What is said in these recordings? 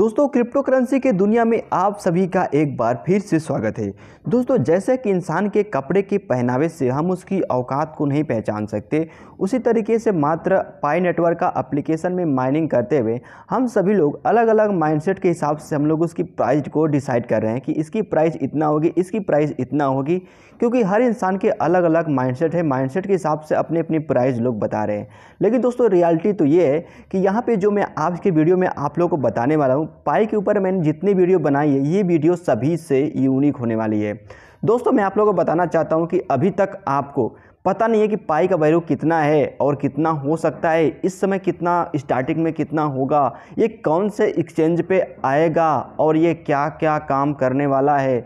दोस्तों crypto currency के दुनिया में आप सभी का एक बार फिर से स्वागत है दोस्तों जैसे कि इंसान के कपड़े के पहनावे से हम उसकी औकात को नहीं पहचान सकते उसी तरीके से मात्र पाई नेटवर्क का एप्लीकेशन में माइनिंग करते हुए हम सभी लोग अलग अलग माइंडसेट के हिसाब से हम लोग उसकी प्राइस को डिसाइड कर रहे हैं कि इसकी प्राइस इतना होगी इसकी प्राइस इतना होगी क्योंकि हर इंसान के अलग अलग माइंडसेट है माइंडसेट के हिसाब से अपने अपनी प्राइस लोग बता रहे हैं लेकिन दोस्तों रियलिटी तो ये है कि यहाँ पर जो मैं आज के वीडियो में आप लोग को बताने वाला हूँ हूँ पाई के ऊपर मैंने जितनी वीडियो बनाई है ये वीडियो सभी से यूनिक होने वाली है दोस्तों मैं आप लोगों को बताना चाहता हूँ कि अभी तक आपको पता नहीं है कि पाई का वैल्यू कितना है और कितना हो सकता है इस समय कितना स्टार्टिंग में कितना होगा ये कौन से एक्सचेंज पे आएगा और ये क्या क्या काम करने वाला है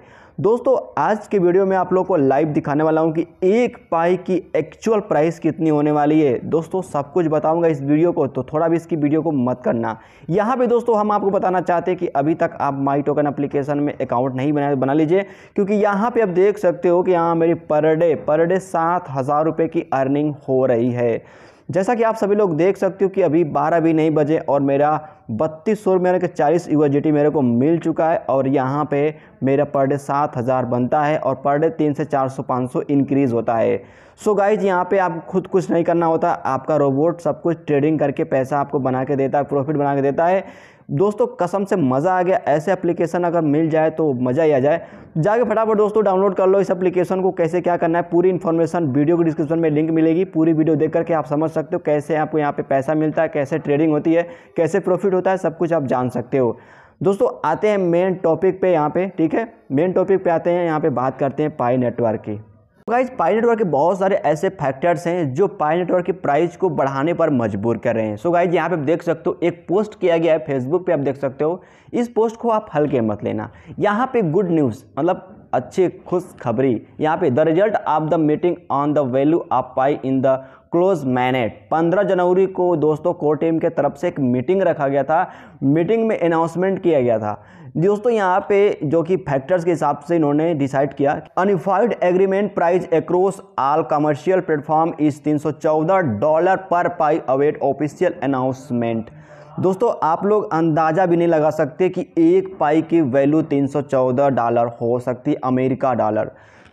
दोस्तों आज के वीडियो में आप लोग को लाइव दिखाने वाला हूँ कि एक पाई की एक्चुअल प्राइस कितनी होने वाली है दोस्तों सब कुछ बताऊँगा इस वीडियो को तो थोड़ा भी इसकी वीडियो को मत करना यहाँ पर दोस्तों हम आपको बताना चाहते हैं कि अभी तक आप माई टोकन अप्लीकेशन में अकाउंट नहीं बना बना लीजिए क्योंकि यहाँ पर आप देख सकते हो कि यहाँ मेरी पर डे पर डे सात हज़ार रुपये की अर्निंग हो रही है जैसा कि आप सभी लोग देख सकते हो कि अभी बारह भी नहीं बजे और मेरा बत्तीस सौ मेरे के चालीस एस मेरे को मिल चुका है और यहाँ पे मेरा पर डे सात हज़ार बनता है और पर डे तीन से चार सौ पाँच सौ इंक्रीज़ होता है सो so गाइज यहाँ पे आप खुद कुछ नहीं करना होता आपका रोबोट सब कुछ ट्रेडिंग करके पैसा आपको बना के देता है प्रॉफिट बना के देता है दोस्तों कसम से मज़ा आ गया ऐसे एप्लीकेशन अगर मिल जाए तो मज़ा ही आ जाए जाके फटाफट दोस्तों डाउनलोड कर लो इस एप्लीकेशन को कैसे क्या करना है पूरी इन्फॉर्मेशन वीडियो को डिस्क्रिप्शन में लिंक मिलेगी पूरी वीडियो देख करके आप समझ सकते हो कैसे आपको यहाँ पर पैसा मिलता है कैसे ट्रेडिंग होती है कैसे प्रॉफिट होता है सब कुछ आप जान सकते हो दोस्तों आते हैं मेन टॉपिक पे यहाँ पे ठीक है मेन टॉपिक पे आते हैं यहाँ पे बात करते हैं पाई नेटवर्क की गाइज पाई नेटवर्क के बहुत सारे ऐसे फैक्टर्स हैं जो पाई नेटवर्क की प्राइस को बढ़ाने पर मजबूर कर रहे हैं सो गाइज यहाँ पे आप देख सकते हो एक पोस्ट किया गया है फेसबुक पे आप देख सकते हो इस पोस्ट को आप हल्के मत लेना यहाँ पे गुड न्यूज़ मतलब खुश खुशखबरी यहाँ पे the result of the meeting on the value of Pi in the close mainnet 15 जनवरी को दोस्तों कोर टीम के तरफ से एक मीटिंग रखा गया था मीटिंग में अनाउंसमेंट किया गया था दोस्तों यहाँ पे जो कि फैक्टर्स के हिसाब से इन्होंने डिसाइड किया unified agreement price across all commercial platform is 314 dollar पर पाई अवेट ऑफिशियल अनाउंसमेंट दोस्तों आप लोग अंदाज़ा भी नहीं लगा सकते कि एक पाई की वैल्यू 314 डॉलर हो सकती अमेरिका डॉलर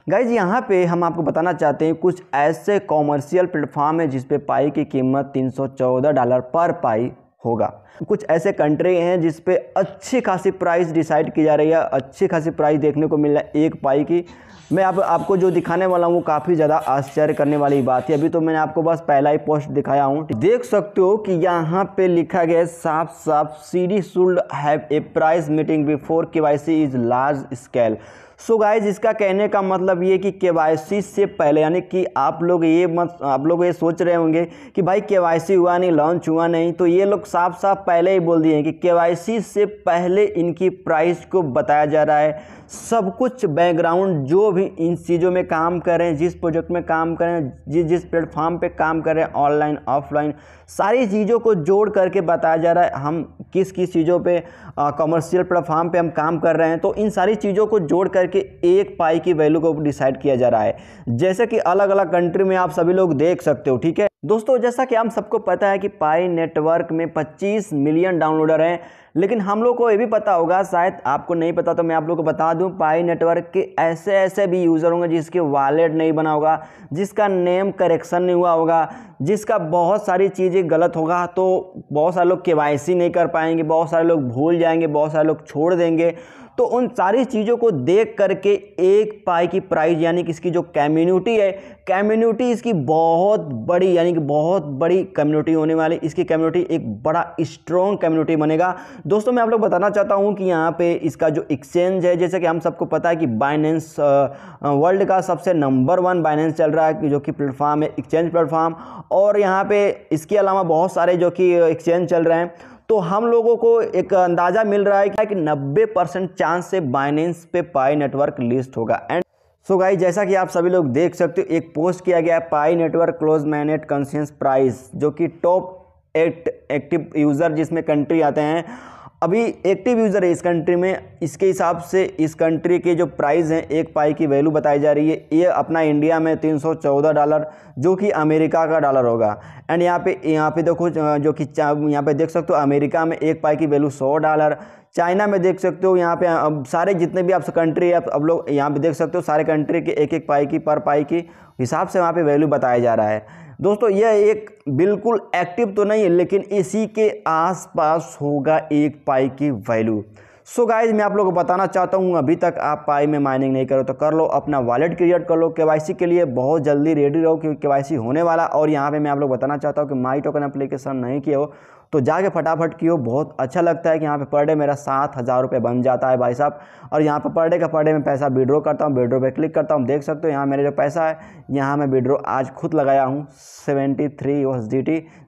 गाइज यहाँ पे हम आपको बताना चाहते हैं कुछ ऐसे कॉमर्शियल प्लेटफॉर्म है जिसपे पाई की कीमत 314 डॉलर पर पाई होगा कुछ ऐसे कंट्री हैं जिस पे अच्छी खासी प्राइस डिसाइड की जा रही है अच्छी खासी प्राइस देखने को मिल रहा है एक पाई की मैं आप आपको जो दिखाने वाला हूँ वो काफ़ी ज़्यादा आश्चर्य करने वाली बात है अभी तो मैंने आपको बस पहला ही पोस्ट दिखाया हूँ देख सकते हो कि यहाँ पे लिखा गया साफ साफ C D should have a price meeting before K Y C is large scale so guys इसका कहने का मतलब ये कि के से पहले यानी कि आप लोग ये मत आप लोग ये सोच रहे होंगे कि भाई के हुआ नहीं लॉन्च हुआ नहीं तो ये लोग साफ साफ पहले ही बोल दिए हैं कि के से पहले इनकी प्राइस को बताया जा रहा है सब कुछ बैकग्राउंड जो भी इन चीज़ों में काम करें जिस प्रोजेक्ट में काम करें जिस जिस प्लेटफॉर्म पे काम करें ऑनलाइन ऑफलाइन सारी चीज़ों को जोड़ करके बताया जा रहा है हम किस किस चीज़ों पे कमर्शियल प्लेटफॉर्म पे हम काम कर रहे हैं तो इन सारी चीज़ों को जोड़ करके एक पाई की वैल्यू को डिसाइड किया जा रहा है जैसे कि अलग अलग कंट्री में आप सभी लोग देख सकते हो ठीक है दोस्तों जैसा कि हम सबको पता है कि पाई नेटवर्क में 25 मिलियन डाउनलोडर हैं लेकिन हम लोग को ये भी पता होगा शायद आपको नहीं पता तो मैं आप लोग को बता दूं पाई नेटवर्क के ऐसे ऐसे भी यूज़र होंगे जिसके वॉलेट नहीं बना होगा जिसका नेम करेक्शन नहीं हुआ होगा जिसका बहुत सारी चीज़ें गलत होगा तो बहुत सारे लोग के नहीं कर पाएंगे बहुत सारे लोग भूल जाएंगे बहुत सारे लोग छोड़ देंगे तो उन सारी चीज़ों को देख करके एक पाई की प्राइस यानी कि इसकी जो कम्युनिटी है कम्युनिटी इसकी बहुत बड़ी यानी कि बहुत बड़ी कम्युनिटी होने वाली इसकी कम्युनिटी एक बड़ा स्ट्रॉन्ग कम्युनिटी बनेगा दोस्तों मैं आप लोग बताना चाहता हूँ कि यहाँ पे इसका जो एक्सचेंज है जैसे कि हम सबको पता है कि बाइनेंस वर्ल्ड का सबसे नंबर वन बाइनेंस चल रहा है जो कि प्लेटफार्म है एक्सचेंज प्लेटफार्म और यहाँ पर इसके अलावा बहुत सारे जो कि एक्सचेंज चल रहे हैं तो हम लोगों को एक अंदाज़ा मिल रहा है कि नब्बे परसेंट चांस से बाइनेंस पे पाई नेटवर्क लिस्ट होगा एंड सो गाई जैसा कि आप सभी लोग देख सकते हो एक पोस्ट किया गया है Pi network close mainnet consensus price जो कि टॉप एट एक्टिव यूज़र जिसमें कंट्री आते हैं अभी एक्टिव यूज़र है इस कंट्री में इसके हिसाब से इस कंट्री के जो प्राइस हैं एक पाई की वैल्यू बताई जा रही है ये अपना इंडिया में 314 डॉलर जो कि अमेरिका का डॉलर होगा एंड यहाँ पे यहाँ पे देखो जो कि यहाँ पे देख सकते हो अमेरिका में एक पाई की वैल्यू 100 डॉलर चाइना में देख सकते हो यहाँ पे अब सारे जितने भी आप कंट्री आप अब लोग यहाँ पे देख सकते हो सारे कंट्री के एक एक पाई की पर पाई की हिसाब से वहाँ पे वैल्यू बताया जा रहा है दोस्तों यह एक बिल्कुल एक्टिव तो नहीं है लेकिन इसी के आसपास होगा एक पाई की वैल्यू सो so गाइज मैं आप लोगों को बताना चाहता हूँ अभी तक आप पाई में माइनिंग नहीं करो तो कर लो अपना वॉलेट क्रिएट कर लो केवाईसी के लिए बहुत जल्दी रेडी रहो क्योंकि केवाईसी होने वाला और यहाँ पे मैं आप लोग बताना चाहता हूँ कि माई टोकन एप्लीकेशन नहीं किया हो तो जाके फटाफट की हो बहुत अच्छा लगता है कि यहाँ पे पर डे मेरा सात हज़ार रुपये बन जाता है भाई साहब और यहाँ पे पर डे का पर डे में पैसा विड्रो करता हूँ विड्रो पे क्लिक करता हूँ देख सकते हो यहाँ मेरा जो पैसा है यहाँ मैं विड्रो आज खुद लगाया हूँ सेवेंटी थ्री ओ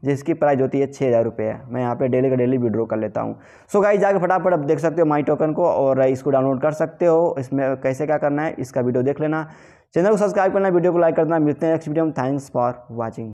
जिसकी प्राइस होती है छः हज़ार रुपये है मैं यहाँ पर डेली का डेली विड्रो कर लेता हूँ सो गाई जाके फटाफट आप देख सकते हो माई टोकन को और इसको डाउनलोड कर सकते हो इसमें कैसे क्या करना है इसका वीडियो देख लेना चैनल को सब्सक्राइब करना वीडियो को लाइक करना मिलते हैं नेक्स्ट वीडियो में थैंक्स फॉर वॉचिंग